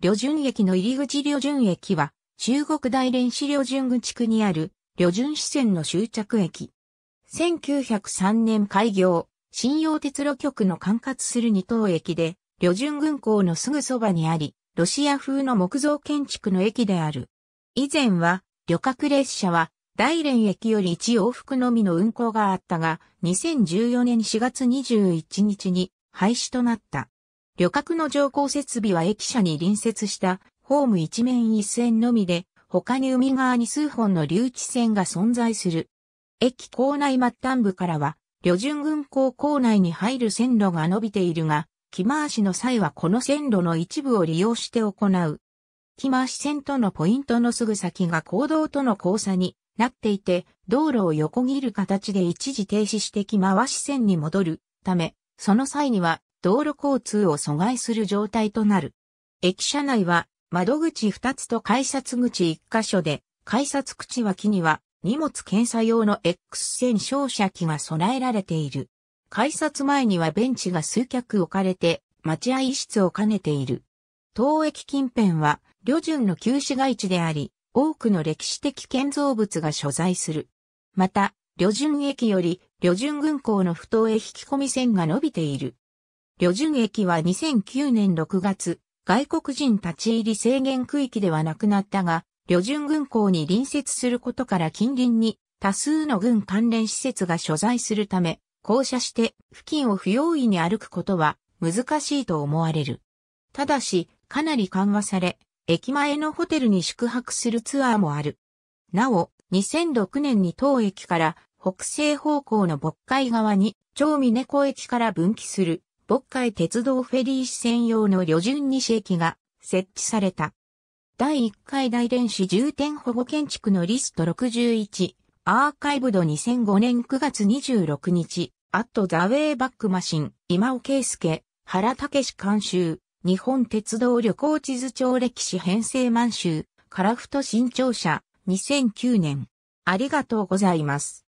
旅順駅の入り口旅順駅は、中国大連市旅順口区にある、旅順支線の終着駅。1903年開業、信用鉄路局の管轄する二等駅で、旅順軍港のすぐそばにあり、ロシア風の木造建築の駅である。以前は、旅客列車は、大連駅より1往復のみの運行があったが、2014年4月21日に廃止となった。旅客の乗降設備は駅舎に隣接したホーム一面一線のみで、他に海側に数本の留置線が存在する。駅構内末端部からは、旅順軍港構内に入る線路が伸びているが、木回しの際はこの線路の一部を利用して行う。木回し線とのポイントのすぐ先が公道との交差になっていて、道路を横切る形で一時停止して木回し線に戻るため、その際には道路交通を阻害する状態となる。駅舎内は窓口2つと改札口1箇所で、改札口脇には荷物検査用の X 線照射器が備えられている。改札前にはベンチが数脚置かれて、待合室を兼ねている。当駅近辺は、旅順の旧市街地であり、多くの歴史的建造物が所在する。また、旅順駅より、旅順軍港の不当へ引き込み線が伸びている。旅順駅は2009年6月、外国人立ち入り制限区域ではなくなったが、旅順軍港に隣接することから近隣に多数の軍関連施設が所在するため、降車して付近を不用意に歩くことは難しいと思われる。ただし、かなり緩和され、駅前のホテルに宿泊するツアーもある。なお、2006年に当駅から北西方向の渤海側に、超峰湖駅から分岐する渤海鉄道フェリー支線用の旅順西駅が設置された。第1回大連市重点保護建築のリスト61、アーカイブド2005年9月26日、アットザウェイバックマシン、今尾圭介、原武監修、日本鉄道旅行地図帳歴史編成満州、カラフト新庁舎、2009年。ありがとうございます。